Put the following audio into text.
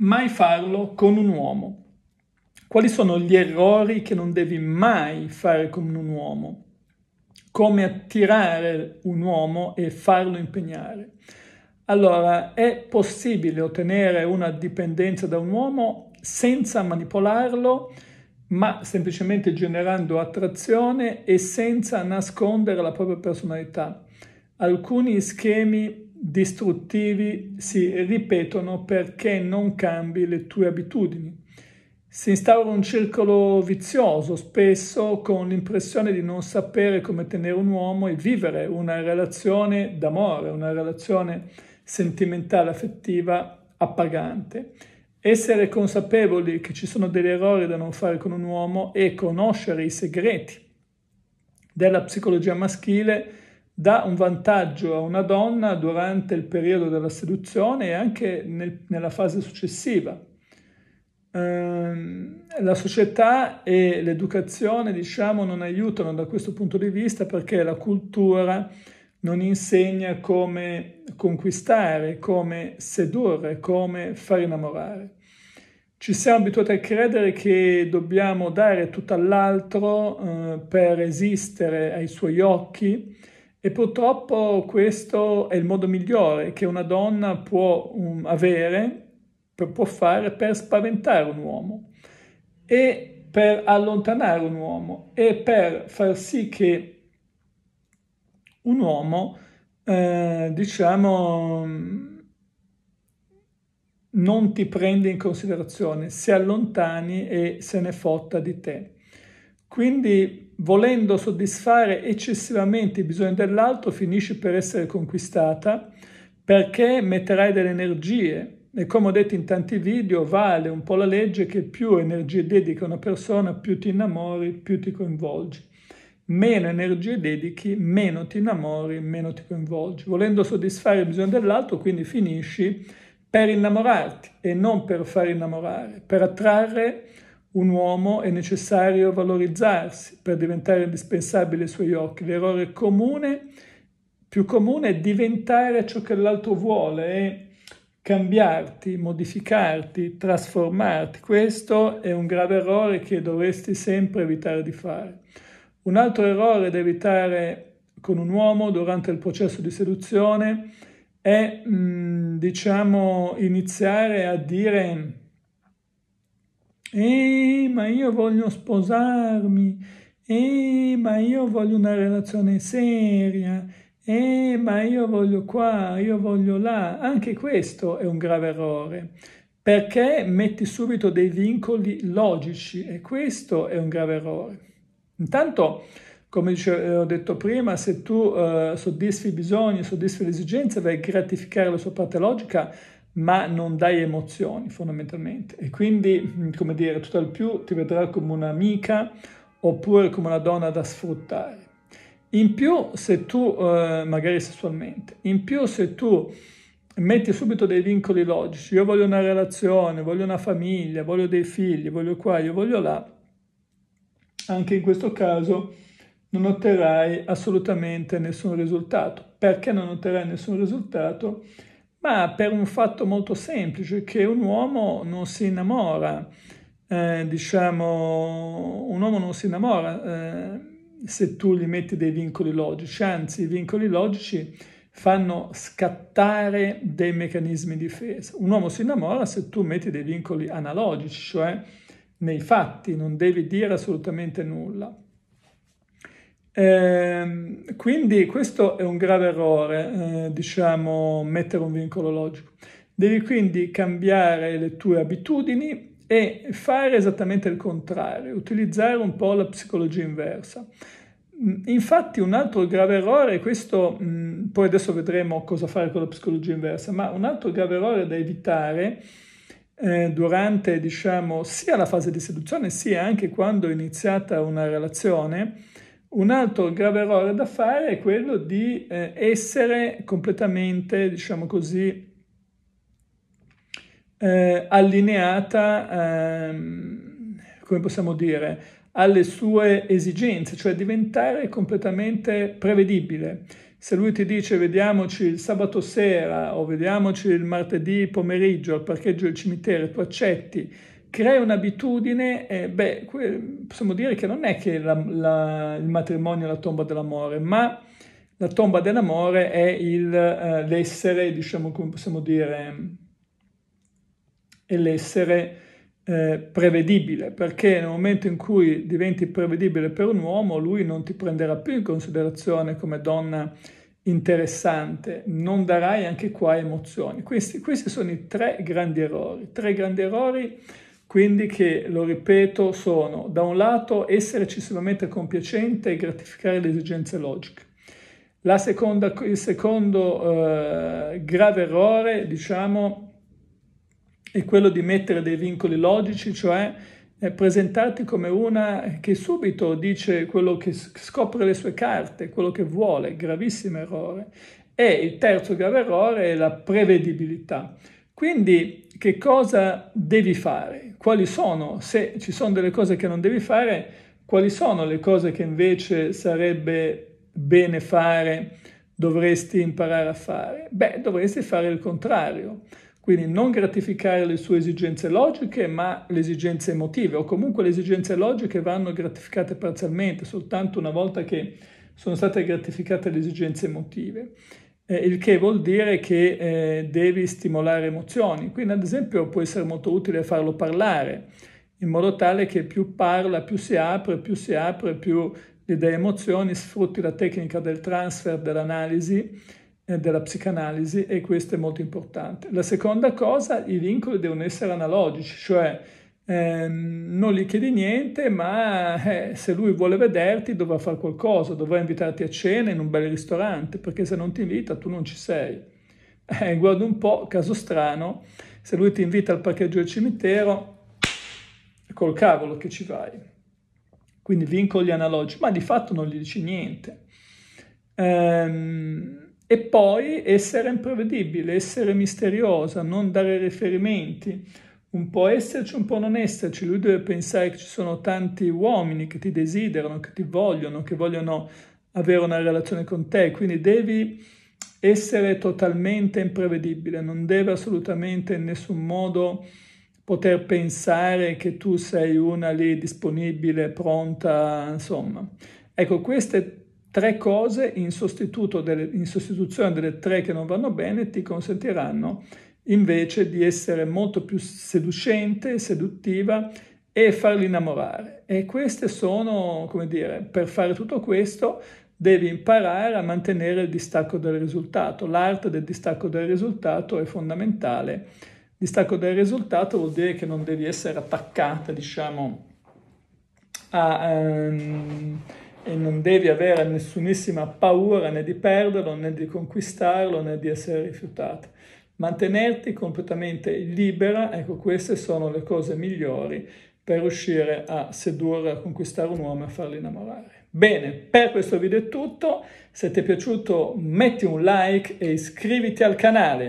mai farlo con un uomo. Quali sono gli errori che non devi mai fare con un uomo? Come attirare un uomo e farlo impegnare? Allora, è possibile ottenere una dipendenza da un uomo senza manipolarlo, ma semplicemente generando attrazione e senza nascondere la propria personalità. Alcuni schemi distruttivi si ripetono perché non cambi le tue abitudini. Si instaura un circolo vizioso, spesso con l'impressione di non sapere come tenere un uomo e vivere una relazione d'amore, una relazione sentimentale, affettiva, appagante. Essere consapevoli che ci sono degli errori da non fare con un uomo e conoscere i segreti della psicologia maschile dà un vantaggio a una donna durante il periodo della seduzione e anche nel, nella fase successiva. Eh, la società e l'educazione, diciamo, non aiutano da questo punto di vista perché la cultura non insegna come conquistare, come sedurre, come far innamorare. Ci siamo abituati a credere che dobbiamo dare tutto all'altro eh, per esistere ai suoi occhi e purtroppo questo è il modo migliore che una donna può um, avere, può fare per spaventare un uomo e per allontanare un uomo e per far sì che un uomo, eh, diciamo, non ti prende in considerazione, si allontani e se ne fotta di te. Quindi, volendo soddisfare eccessivamente i bisogni dell'altro, finisci per essere conquistata perché metterai delle energie. E come ho detto in tanti video, vale un po' la legge che più energie dedichi a una persona, più ti innamori, più ti coinvolgi meno energie dedichi, meno ti innamori, meno ti coinvolgi. Volendo soddisfare il bisogno dell'altro, quindi finisci per innamorarti e non per far innamorare, per attrarre un uomo è necessario valorizzarsi per diventare indispensabile ai suoi occhi. L'errore comune, più comune, è diventare ciò che l'altro vuole, è cambiarti, modificarti, trasformarti. Questo è un grave errore che dovresti sempre evitare di fare. Un altro errore da evitare con un uomo durante il processo di seduzione è, mm, diciamo, iniziare a dire Ehi, ma io voglio sposarmi. Ehi, ma io voglio una relazione seria. Ehi, ma io voglio qua, io voglio là. Anche questo è un grave errore perché metti subito dei vincoli logici e questo è un grave errore. Intanto, come eh, ho detto prima, se tu eh, soddisfi i bisogni, soddisfi le esigenze, vai a gratificare la sua parte logica, ma non dai emozioni fondamentalmente e quindi, mm, come dire, tutto al più ti vedrà come un'amica oppure come una donna da sfruttare. In più se tu, eh, magari sessualmente, in più se tu metti subito dei vincoli logici, io voglio una relazione, voglio una famiglia, voglio dei figli, voglio qua, io voglio là, anche in questo caso non otterrai assolutamente nessun risultato. Perché non otterrai nessun risultato? Ma per un fatto molto semplice, che un uomo non si innamora, eh, diciamo, un uomo non si innamora eh, se tu gli metti dei vincoli logici, anzi i vincoli logici fanno scattare dei meccanismi di difesa. Un uomo si innamora se tu metti dei vincoli analogici, cioè nei fatti, non devi dire assolutamente nulla. Eh, quindi questo è un grave errore, eh, diciamo, mettere un vincolo logico. Devi quindi cambiare le tue abitudini e fare esattamente il contrario, utilizzare un po' la psicologia inversa. Mm, infatti un altro grave errore, questo mm, poi adesso vedremo cosa fare con la psicologia inversa, ma un altro grave errore da evitare eh, durante diciamo sia la fase di seduzione sia anche quando è iniziata una relazione un altro grave errore da fare è quello di eh, essere completamente, diciamo così, eh, allineata, ehm, come possiamo dire, alle sue esigenze, cioè diventare completamente prevedibile. Se lui ti dice vediamoci il sabato sera o vediamoci il martedì pomeriggio al parcheggio del cimitero, tu accetti crea un'abitudine, eh, beh, possiamo dire che non è che la, la, il matrimonio è la tomba dell'amore, ma la tomba dell'amore è il, eh, l'essere, diciamo come possiamo dire, è l'essere eh, prevedibile, perché nel momento in cui diventi prevedibile per un uomo, lui non ti prenderà più in considerazione come donna interessante, non darai anche qua emozioni. Questi, questi sono i tre grandi errori. Tre grandi errori quindi che, lo ripeto, sono da un lato essere eccessivamente compiacente e gratificare le esigenze logiche. Seconda, il secondo eh, grave errore, diciamo, è quello di mettere dei vincoli logici, cioè eh, presentarti come una che subito dice quello che scopre le sue carte, quello che vuole, gravissimo errore. E il terzo grave errore è la prevedibilità. Quindi che cosa devi fare, quali sono, se ci sono delle cose che non devi fare, quali sono le cose che invece sarebbe bene fare, dovresti imparare a fare? Beh, dovresti fare il contrario, quindi non gratificare le sue esigenze logiche, ma le esigenze emotive, o comunque le esigenze logiche vanno gratificate parzialmente, soltanto una volta che sono state gratificate le esigenze emotive eh, il che vuol dire che eh, devi stimolare emozioni. Quindi ad esempio può essere molto utile farlo parlare, in modo tale che più parla, più si apre, più si apre, più le dai emozioni, sfrutti la tecnica del transfer, dell'analisi, eh, della psicanalisi e questo è molto importante. La seconda cosa, i vincoli devono essere analogici, cioè Ehm, non gli chiedi niente, ma eh, se lui vuole vederti dovrà fare qualcosa, dovrà invitarti a cena in un bel ristorante, perché se non ti invita tu non ci sei. Eh, guarda un po', caso strano, se lui ti invita al parcheggio del cimitero, col cavolo che ci vai. Quindi vincoli analogici, ma di fatto non gli dici niente. Ehm, e poi essere imprevedibile, essere misteriosa, non dare riferimenti un po' esserci, un po' non esserci. Lui deve pensare che ci sono tanti uomini che ti desiderano, che ti vogliono, che vogliono avere una relazione con te. Quindi devi essere totalmente imprevedibile, non deve assolutamente in nessun modo poter pensare che tu sei una lì disponibile, pronta, insomma. Ecco, queste tre cose in, delle, in sostituzione delle tre che non vanno bene ti consentiranno invece di essere molto più seducente, seduttiva e farli innamorare. E queste sono, come dire, per fare tutto questo devi imparare a mantenere il distacco dal risultato. L'arte del distacco dal risultato è fondamentale. Distacco dal risultato vuol dire che non devi essere attaccata, diciamo, a, um, e non devi avere nessunissima paura né di perderlo né di conquistarlo né di essere rifiutata. Mantenerti completamente libera, ecco queste sono le cose migliori per riuscire a sedurre, a conquistare un uomo e a farlo innamorare. Bene, per questo video è tutto, se ti è piaciuto metti un like e iscriviti al canale.